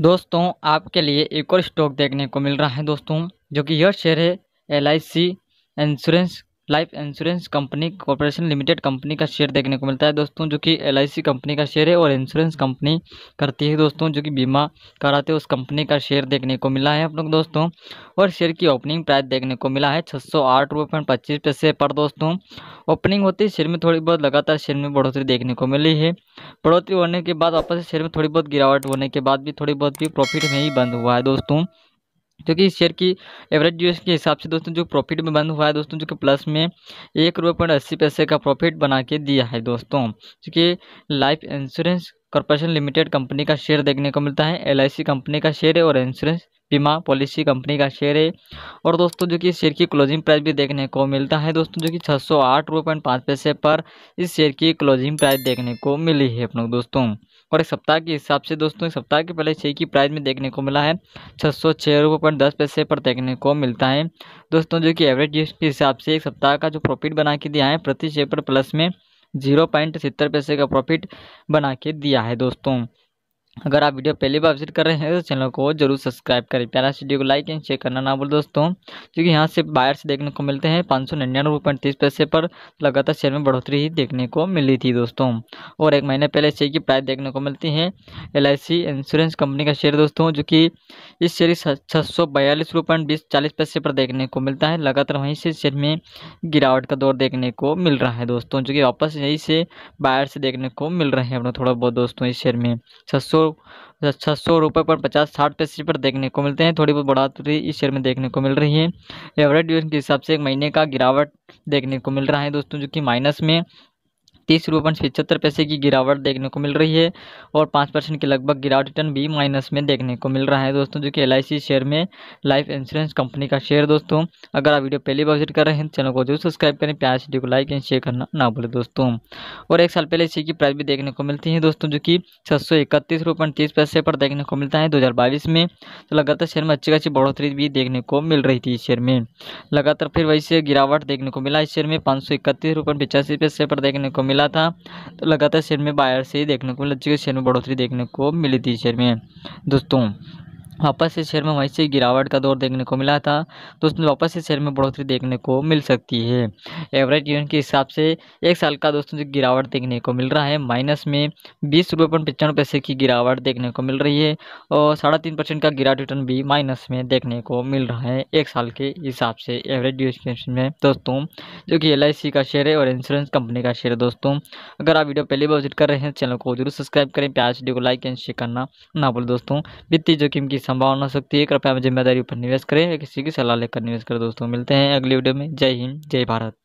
दोस्तों आपके लिए एक और स्टॉक देखने को मिल रहा है दोस्तों जो कि यह शेयर है L I C insurance life insurance company corporation limited company का शेयर देखने को मिलता है दोस्तों जो कि एल कंपनी का शेयर है और इंश्योरेंस कंपनी करती है दोस्तों जो कि बीमा कराते हैं उस कंपनी का शेयर देखने को मिला है आप लोग दोस्तों और शेयर की ओपनिंग प्राइस देखने को मिला है छः सौ आठ पॉइंट पच्चीस पैसे पर दोस्तों ओपनिंग होती शेयर में थोड़ी बहुत लगातार शेयर में बढ़ोतरी देखने को मिली है बढ़ोतरी होने के बाद वापस शेयर में थोड़ी बहुत गिरावट होने के बाद भी थोड़ी बहुत भी प्रॉफिट में ही बंद हुआ है दोस्तों क्योंकि इस शेयर की एवरेज जो के हिसाब से दोस्तों जो प्रॉफिट में बंद हुआ है दोस्तों जो कि प्लस में एक रुपये पॉइंट अस्सी पैसे का प्रॉफिट बना के दिया है दोस्तों क्योंकि life insurance corporation limited company का शेयर देखने को मिलता है एल कंपनी का शेयर है और इंश्योरेंस बीमा पॉलिसी कंपनी का शेयर है और दोस्तों जो कि शेयर की क्लोजिंग प्राइस भी देखने को मिलता है दोस्तों जो कि छः सौ आठ पॉइंट पाँच पैसे पर इस शेयर की क्लोजिंग प्राइस देखने को मिली है अपनों दोस्तों और एक सप्ताह के हिसाब से दोस्तों एक सप्ताह के पहले छः की प्राइस में देखने को मिला है छः सौ छः रुपये पॉइंट दस पैसे पर देखने को मिलता है दोस्तों जो कि एवरेज के हिसाब से एक सप्ताह का जो प्रॉफिट बना के दिया है प्रति शेयर पर प्लस में जीरो पॉइंट सत्तर पैसे का प्रॉफिट बना के दिया है दोस्तों अगर आप वीडियो पहली बार विजिट कर रहे हैं तो चैनल को जरूर सब्सक्राइब करें प्यारा वीडियो को लाइक एंड शेयर करना ना भूल दोस्तों क्योंकि यहाँ से बायर से देखने को मिलते हैं पाँच सौ निन्यानवे पॉइंट तीस पैसे पर लगातार शेयर में बढ़ोतरी ही देखने को मिली थी दोस्तों और एक महीने पहले शेयर की प्राइस देखने को मिलती है एल इंश्योरेंस कंपनी का शेयर दोस्तों जो कि इस शेयर छः सौ बयालीस पॉइंट बीस चालीस पैसे पर देखने को मिलता है लगातार वहीं से शेयर में गिरावट का दौर देखने को मिल रहा है दोस्तों जो कि वापस यहीं से बायर से देखने को मिल रहे हैं अपना थोड़ा बहुत दोस्तों इस शेयर में छः सौ छः सौ रुपये पर पचास साठ पैसे पर देखने को मिलते हैं थोड़ी बहुत बढ़ोतरी इस शेयर में देखने को मिल रही है एवरेज ड्यूरेशन के हिसाब से एक महीने का गिरावट देखने को मिल रहा है दोस्तों जो कि माइनस में तीस रुपये पॉइंट पिछहत्तर पैसे की गिरावट देखने को मिल रही है और पाँच परसेंट के लगभग गिरावट रिटर्न भी माइनस में देखने को मिल रहा है दोस्तों जो कि एल शेयर में लाइफ इंश्योरेंस कंपनी का शेयर दोस्तों अगर आप वीडियो पहली बार विजिट कर रहे हैं तो चैनल को जरूर सब्सक्राइब करें प्याज वीडियो को लाइक एंड शेयर करना ना भूलें दोस्तों और एक साल पहले इसी की प्राइस भी देखने को मिलती है दोस्तों जो कि छः सौ इकतीस तीस पैसे पर देखने को मिलता है दो हज़ार बाईस में तो लगातार शेयर में अच्छी खासी बढ़ोतरी भी देखने को मिल रही थी इस शेयर में लगातार फिर वैसे गिरावट देखने को मिला इस शेयर में पाँच सौ इकतीस पचासी पैसे पर देखने को मिला था तो लगातार शेयर में बायर से देखने को मिला शेयर में बढ़ोतरी देखने को मिली थी शेयर में दोस्तों वापस से शेयर में वहीं से गिरावट का दौर देखने को मिला था दोस्तों वापस से शेयर में बढ़ोतरी देखने को मिल सकती है एवरेज यूनिट के हिसाब से एक साल का दोस्तों जो गिरावट देखने को मिल रहा है माइनस में बीस रुपये पॉइंट पचानवे पैसे की गिरावट देखने को मिल रही है और साढ़े तीन परसेंट का गिरावट रिटर्न भी माइनस में देखने को मिल रहा है एक साल के हिसाब से एवरेज ड्यूरेशन में दोस्तों जो कि एल का शेयर है और इंश्योरेंस कंपनी का शेयर है दोस्तों अगर आप वीडियो पहले बार विजिट कर रहे हैं चैनल को जरूर सब्सक्राइब करें प्याज वीडियो को लाइक एंड शेयर करना ना बोले दोस्तों वित्तीय जोखिम की संभावना हो सकती है कृपया जिम्मेदारी पर निवेश करें या किसी की सलाह लेकर निवेश करें दोस्तों मिलते हैं अगली वीडियो में जय हिंद जय भारत